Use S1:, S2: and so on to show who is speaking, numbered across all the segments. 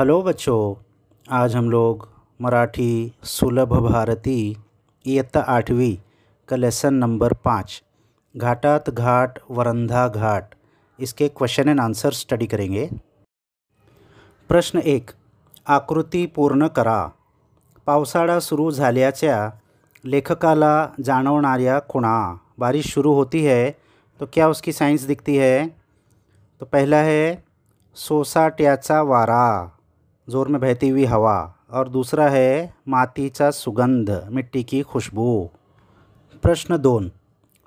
S1: hello बच्चों आज हम लोग मराठी सुलभ भारती इयत्ता आठवीं का लेसन नंबर पाँच घाटात घाट वरंधा घाट इसके क्वेश्चन एंड आंसर स्टडी करेंगे प्रश्न एक आकृति पूर्ण करा पावसाड़ा सुरू झाल्याच्या लेखकाला जाणवणाऱ्या खुणा बारिश शुरू होती है तो क्या उसकी साइंस दिखती है तो पहला है सोसाट्याचा वारा ज़ोर में बहती हुई हवा और दूसरा है माती का सुगंध मिट्टी की खुशबू प्रश्न दोन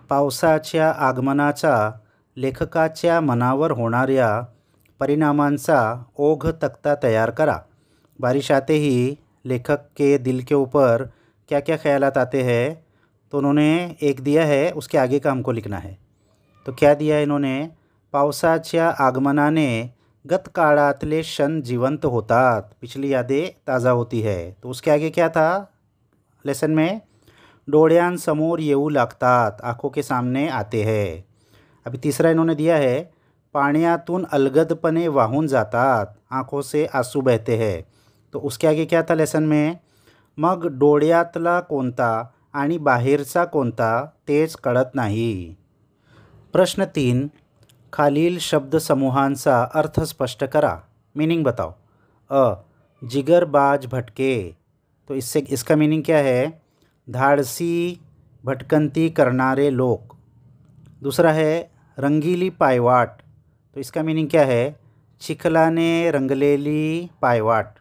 S1: पावसाच्या आगमनाचा लेखकाच्या मनावर होणाऱ्या परिणामांचा ओघ तख्ता तैयार करा बारिश आते ही लेखक के दिल के ऊपर क्या क्या ख्यालात आते हैं तो उन्होंने एक दिया है उसके आगे का हमको लिखना है तो क्या दिया है इन्होंने पावसाच्या आगमनाने गत काळातले क्षण जीवंत होता पिछली यादें ताजा होती है तो उसके आगे क्या था लेसन में समोर येऊ लागतात आँखों के सामने आते हैं अभी तीसरा इन्होंने दिया है पाण्यातून अलगदपने वाहून जातात आँखों से आंसू बहते हैं तो उसके आगे क्या था लेसन में मग डोळ्यातला कोणता आणि बाहेरचा कोणता तेज कळत नाही प्रश्न तीन खालील शब्द समूहांचा अर्थ स्पष्ट करा मीनिंग बताओ अ जिगर बाज भटके तो इससे इसका मीनिंग क्या है धाड़सी भटकंती करनारे लोक दूसरा है रंगीली पायवाट तो इसका मीनिंग क्या है चिखलाने रंगलेली पायवाट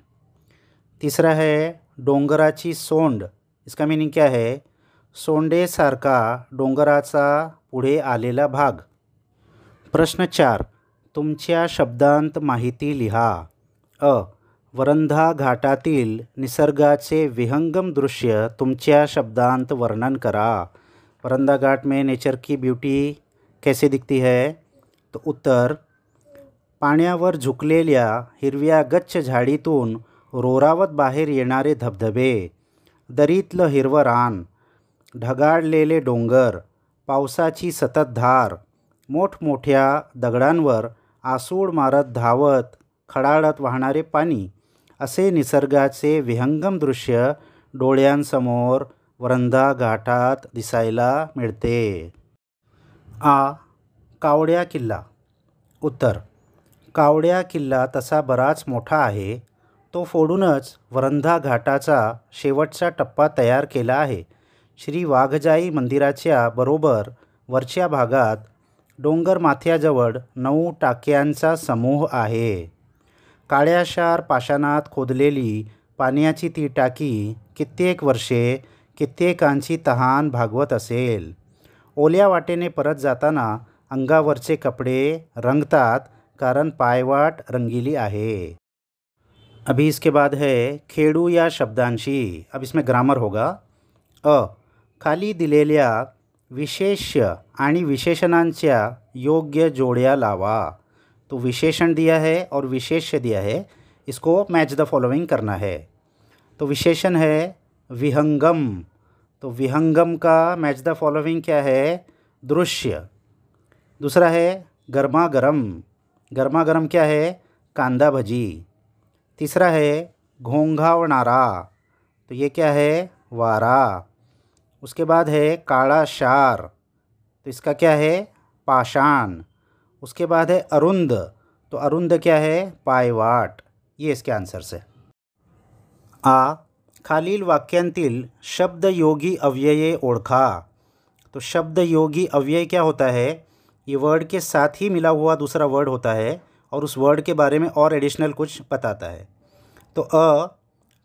S1: तीसरा है डोंगराची सोंड इसका मीनिंग क्या है सारका डोंगराचा पुढे आलेला भाग प्रश्न चार तुमच्या शब्दांत माहिती लिहा अ वरंधा घाटातील निसर्गाचे विहंगम दृश्य तुमच्या शब्दांत वर्णन करा वरंधा घाट में नेचर की ब्युटी कैसे दिखती है तो उत्तर पाण्यावर झुकलेल्या हिरव्या गच्छ झाडीतून रोरावत बाहेर येणारे धबधबे दरीतलं हिरवं रान ढगाळलेले डोंगर पावसाची सतत धार मोठमोठ्या दगडांवर आसूड मारत धावत खडाळत वाहणारे पाणी असे निसर्गाचे विहंगम दृश्य डोळ्यांसमोर वरंधा घाटात दिसायला मिळते आ कावड्या किल्ला उत्तर कावड्या किल्ला तसा बराच मोठा आहे तो फोडूनच वरंधा घाटाचा शेवटचा टप्पा तयार केला आहे श्री वाघजाई मंदिराच्या बरोबर वरच्या भागात डोंगर माथ्याजवळ नऊ टाक्यांचा समूह आहे काळ्याशार पाषाणात खोदलेली पाण्याची ती टाकी कित्येक वर्षे कित्येकांची तहान भागवत असेल ओल्या वाटेने परत जाताना अंगावरचे कपडे रंगतात कारण पायवाट रंगीली आहे अभी इसके बाद है खेडू या शब्दांशी अब इसमें ग्रामर होगा अ खाली दिलेल्या विशेष्य आणि विशेषणांच्या योग्य जोड़िया लावा तो विशेषण दिया है और विशेष्य दिया है इसको मैच द फॉलोइंग करना है तो विशेषण है विहंगम तो विहंगम का मैच द फॉलोइंग क्या है दृश्य दूसरा है गर्मा गर्म गर्मा गर्म क्या है कांदा भजी तीसरा है घोंघावनारा तो ये क्या है वारा उसके बाद है काड़ा शार तो इसका क्या है पाषाण उसके बाद है अरुंद तो अरुंद क्या है पायवाट ये इसके आंसर है आ खालील वाक्यांतिल शब्द योगी अव्यय ओढ़खा तो शब्द योगी अव्यय क्या होता है ये वर्ड के साथ ही मिला हुआ दूसरा वर्ड होता है और उस वर्ड के बारे में और एडिशनल कुछ बताता है तो अ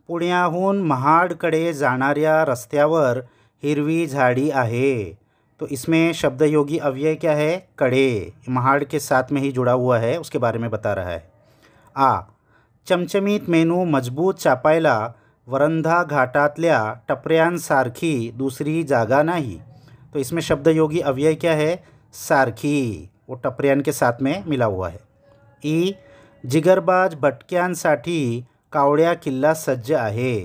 S1: पुण्याहून महाडकडे जाणाऱ्या रस्त्यावर हिरवी झाड़ी आहे तो इसमें शब्द योगी अव्यय क्या है कड़े महाड़ के साथ में ही जुड़ा हुआ है उसके बारे में बता रहा है आ चमचमीत मेनू मजबूत चापायला वरंधा घाटातल्या टपरियान सारखी दूसरी जागा ही तो इसमें शब्द योगी अव्यय क्या है सारखी वो टपरियान के साथ में मिला हुआ है ई जिगरबाज साठी कावड़िया किल्ला सज्ज आहे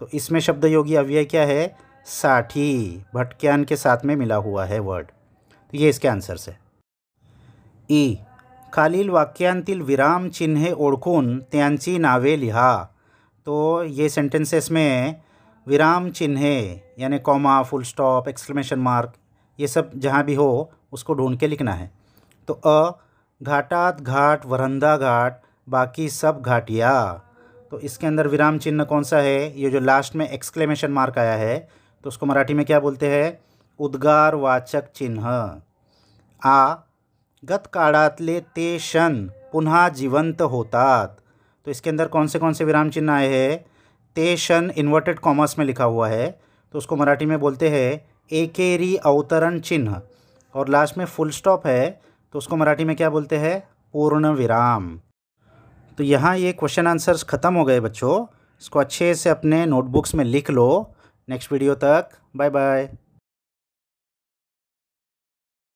S1: तो इसमें शब्द योगी अव्यय क्या है साठी भटक्यान के साथ में मिला हुआ है वर्ड तो ये इसके आंसर से ई खालील वाक्यांतिल विराम चिन्ह ओढ़खुन त्यांची नावे लिहा तो ये सेंटेंसेस में विराम चिन्ह यानी comma full stop exclamation mark ये सब जहाँ भी हो उसको ढूंढ के लिखना है तो अ घाटात घाट वरंदा घाट बाकी सब घाटिया तो इसके अंदर विराम चिन्ह कौन सा है ये जो लास्ट में एक्सक्लेमेशन मार्क आया है तो उसको मराठी में क्या बोलते हैं उद्गार वाचक चिन्ह आ गत काड़ातले ते क्षण पुनः जीवंत होतात तो इसके अंदर कौन से कौन से विराम चिन्ह आए हैं ते क्षण इन्वर्टेड कॉमर्स में लिखा हुआ है तो उसको मराठी में बोलते हैं एकेरी अवतरण चिन्ह और लास्ट में फुल स्टॉप है तो उसको मराठी में क्या बोलते हैं पूर्ण विराम तो यहाँ ये क्वेश्चन आंसर्स ख़त्म हो गए बच्चों इसको अच्छे से अपने नोटबुक्स में लिख लो नेक्स्ट वीडियो तक बाय बाय